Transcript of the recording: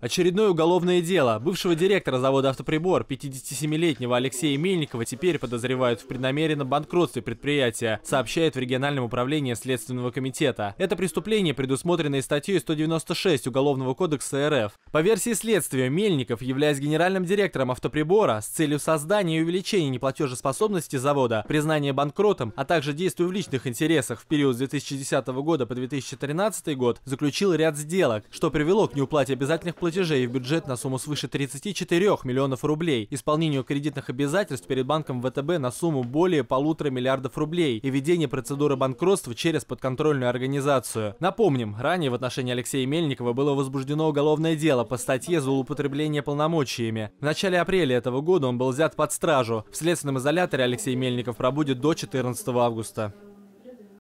Очередное уголовное дело. Бывшего директора завода «Автоприбор» 57-летнего Алексея Мельникова теперь подозревают в преднамеренном банкротстве предприятия, сообщает в региональном управлении Следственного комитета. Это преступление предусмотрено статьей 196 Уголовного кодекса РФ. По версии следствия, Мельников, являясь генеральным директором «Автоприбора», с целью создания и увеличения неплатежеспособности завода, признания банкротом, а также действия в личных интересах в период с 2010 года по 2013 год, заключил ряд сделок, что привело к неуплате обязательных платежей платежей в бюджет на сумму свыше 34 миллионов рублей, исполнению кредитных обязательств перед банком ВТБ на сумму более полутора миллиардов рублей и ведение процедуры банкротства через подконтрольную организацию. Напомним, ранее в отношении Алексея Мельникова было возбуждено уголовное дело по статье за злоупотребление полномочиями. В начале апреля этого года он был взят под стражу. В следственном изоляторе Алексей Мельников пробудет до 14 августа.